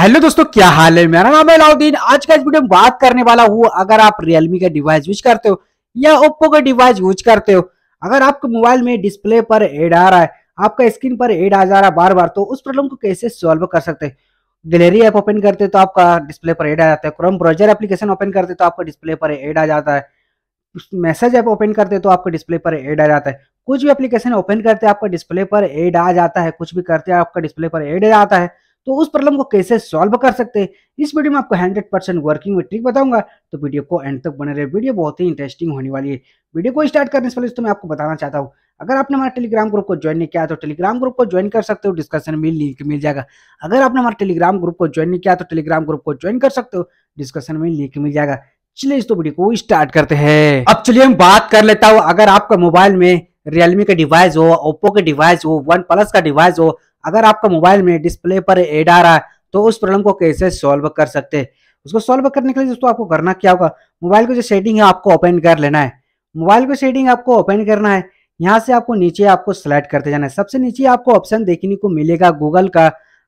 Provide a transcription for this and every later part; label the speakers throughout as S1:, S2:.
S1: hello दोस्तों क्या हाल है मेरा नाम है अलाउद्दीन आज का इस वीडियो में बात करने वाला हूँ अगर आप रियलमी का डिवाइस यूज करते हो या ओप्पो का डिवाइस यूज करते हो अगर आपके मोबाइल में डिस्प्ले पर एड आ रहा है आपका स्क्रीन पर एड आ जा रहा है बार बार तो उस प्रॉब्लम को कैसे सॉल्व कर सकते हैं गैलरी ऐप ओपन करते तो आपका डिस्प्ले पर एड आ जाता है क्रोम ब्राउजर एप्लीकेशन ओपन करते तो आपका डिस्प्ले पर एड आ जाता है मैसेज ऐप ओपन करते तो आपका डिस्प्ले पर एड आ जाता है कुछ भी एप्लीकेशन ओपन करते आपका डिस्प्ले पर एड आ जाता है कुछ भी करते आपका डिस्प्ले पर एड आ जाता है तो उस प्रॉब्लम को कैसे सॉल्व कर सकते हैं इस वीडियो में आपको 100 परसेंट वर्किंग में ट्रिक बताऊंगा तो वीडियो को एंड तक बने रहे वीडियो बहुत ही इंटरेस्टिंग होने वाली है वीडियो को स्टार्ट करने से पहले तो मैं आपको बताना चाहता हूँ अगर आपने हमारा टेलीग्राम ग्रुप को ज्वाइन नहीं किया तो टेलीग्राम ग्रुप को ज्वाइन कर सकते हो डिस्कशन में लिंक मिल जाएगा अगर आपने हमारा टेलीग्राम ग्रुप को ज्वाइन नहीं किया तो टेलीग्राम ग्रुप को ज्वाइन कर सकते हो डिस्कशन में लिंक मिल जाएगा चलिए इस तो वीडियो को स्टार्ट करते हैं अब चलिए हम बात कर लेता हूँ अगर आपका मोबाइल में रियलमी का डिवाइस हो ओप्पो का डिवाइस हो वन प्लस का डिवाइस हो अगर आपका मोबाइल में डिस्प्ले पर एड आ रहा है तो उस प्रॉब्लम को कैसे सॉल्व कर सकते हैं उसको सॉल्व करने के लिए दोस्तों आपको करना क्या होगा मोबाइल को जो सेटिंग है आपको ओपन कर लेना है मोबाइल को सेटिंग आपको ओपन करना है यहाँ से आपको नीचे आपको सेलेक्ट करते जाना है सबसे नीचे आपको ऑप्शन देखने को मिलेगा गूगल का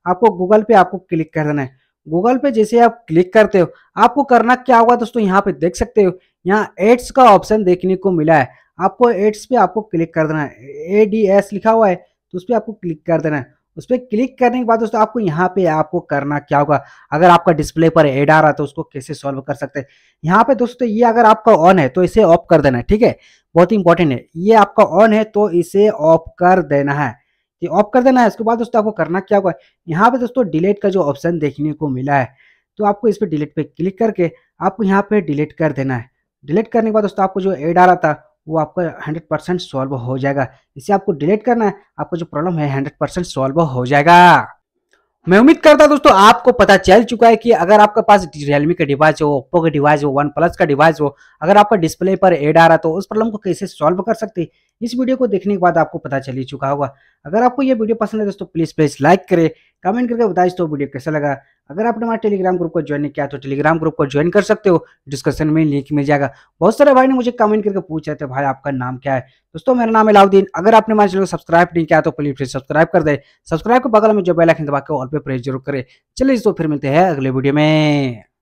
S1: आपको गूगल पे आपको क्लिक कर देना है गूगल पे जैसे आप क्लिक करते हो आपको करना क्या होगा दोस्तों यहाँ पे देख सकते हो यहाँ एड्स का ऑप्शन देखने को मिला है आपको एड्स पे आपको क्लिक कर देना है ए डी एस लिखा हुआ है तो उस पर आपको क्लिक कर देना है उस पर क्लिक करने के बाद दोस्तों आपको यहाँ पे आपको करना क्या होगा अगर आपका डिस्प्ले पर एड आ रहा है तो उसको कैसे सॉल्व कर सकते हैं यहाँ पे दोस्तों ये अगर आपका ऑन है तो इसे ऑफ कर देना है ठीक है बहुत ही इंपॉर्टेंट है ये आपका ऑन है तो इसे ऑफ कर देना है ये ऑफ कर देना है उसके बाद दोस्तों आपको करना क्या होगा यहाँ पे दोस्तों डिलीट का जो ऑप्शन देखने को मिला है तो आपको इस पर डिलीट पे क्लिक करके आपको यहाँ पे डिलीट कर देना है डिलीट करने के बाद दोस्तों आपको जो एड आ रहा था वो आपका हंड्रेड परसेंट सॉल्व हो जाएगा इसे आपको डिलीट करना है आपका जो प्रॉब्लम है हंड्रेड परसेंट सॉल्व हो जाएगा मैं उम्मीद करता हूँ दोस्तों आपको पता चल चुका है कि अगर आपके पास रियलमी का डिवाइस हो ओप्पो का डिवाइस हो वन प्लस का डिवाइस हो अगर आपका डिस्प्ले पर एड आ रहा तो उस प्रॉब्लम को कैसे सॉल्व कर सकते हैं इस वीडियो को देखने के बाद आपको पता चल ही चुका होगा अगर आपको यह वीडियो पसंद है दोस्तों प्लीज़ प्लीज़ लाइक करें कमेंट करके बताइए तो वीडियो कैसा लगा अगर आपने हमारे टेलीग्राम ग्रुप को ज्वाइन नहीं किया तो टेलीग्राम ग्रुप को ज्वाइन कर सकते हो डिस्कशन में लिंक मिल जाएगा बहुत सारे भाई ने मुझे कमेंट करके पूछ रहे थे तो भाई आपका नाम क्या है दोस्तों मेरा नाम अलाउद्दीन अगर आपने हमारे चैनल को सब्सक्राइब नहीं किया तो प्लीज फिर सब्सक्राइब कर दे सब्सक्राइब के बगल में जो बेलाइन दबा के ऑल पे प्रेस जरूर करें चलिए दोस्तों फिर मिलते हैं अगले वीडियो में